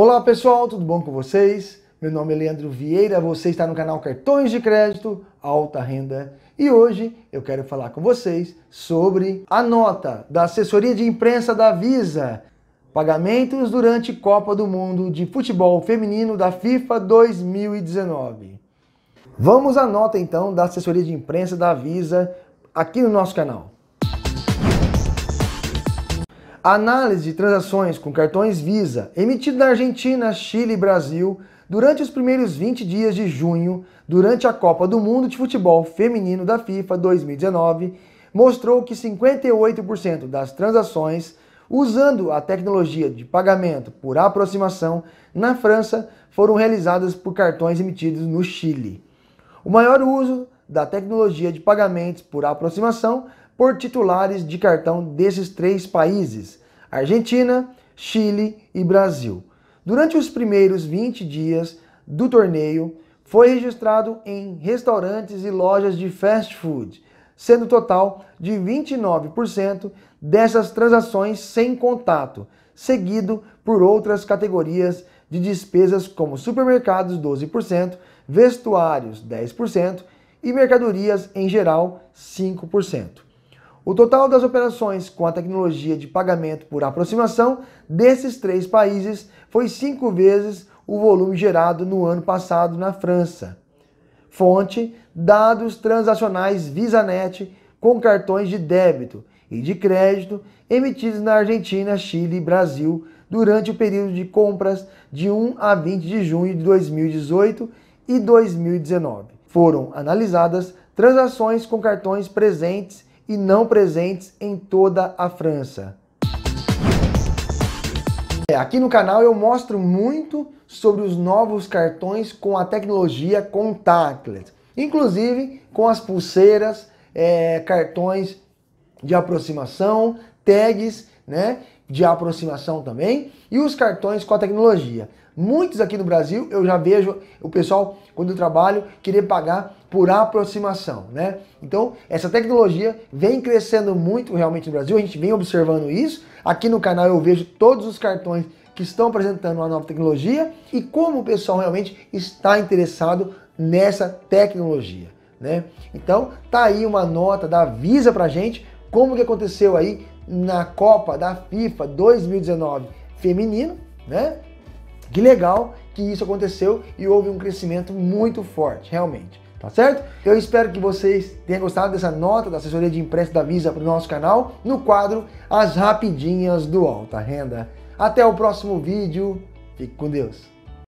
Olá pessoal, tudo bom com vocês? Meu nome é Leandro Vieira, você está no canal Cartões de Crédito Alta Renda e hoje eu quero falar com vocês sobre a nota da assessoria de imprensa da Visa. Pagamentos durante Copa do Mundo de Futebol Feminino da FIFA 2019. Vamos à nota então da assessoria de imprensa da Visa aqui no nosso canal análise de transações com cartões Visa emitido na Argentina, Chile e Brasil durante os primeiros 20 dias de junho, durante a Copa do Mundo de Futebol Feminino da FIFA 2019, mostrou que 58% das transações usando a tecnologia de pagamento por aproximação na França foram realizadas por cartões emitidos no Chile. O maior uso da tecnologia de pagamentos por aproximação por titulares de cartão desses três países: Argentina, Chile e Brasil. Durante os primeiros 20 dias do torneio, foi registrado em restaurantes e lojas de fast food, sendo total de 29% dessas transações sem contato, seguido por outras categorias de despesas como supermercados 12%, vestuários 10% e mercadorias em geral 5%. O total das operações com a tecnologia de pagamento por aproximação desses três países foi cinco vezes o volume gerado no ano passado na França. Fonte: dados transacionais VisaNet com cartões de débito e de crédito emitidos na Argentina, Chile e Brasil durante o período de compras de 1 a 20 de junho de 2018 e 2019. Foram analisadas transações com cartões presentes e não presentes em toda a França. É, aqui no canal eu mostro muito sobre os novos cartões com a tecnologia contactless, inclusive com as pulseiras, é, cartões de aproximação, tags né? De aproximação também. E os cartões com a tecnologia. Muitos aqui no Brasil eu já vejo o pessoal, quando eu trabalho, querer pagar por aproximação, né? Então, essa tecnologia vem crescendo muito realmente no Brasil, a gente vem observando isso. Aqui no canal eu vejo todos os cartões que estão apresentando a nova tecnologia e como o pessoal realmente está interessado nessa tecnologia, né? Então, tá aí uma nota da Visa pra gente, como que aconteceu aí na Copa da FIFA 2019 feminino, né? Que legal que isso aconteceu e houve um crescimento muito forte, realmente. Tá certo? Eu espero que vocês tenham gostado dessa nota da assessoria de Imprensa da Visa para o nosso canal no quadro As Rapidinhas do Alta tá, Renda. Até o próximo vídeo. Fique com Deus.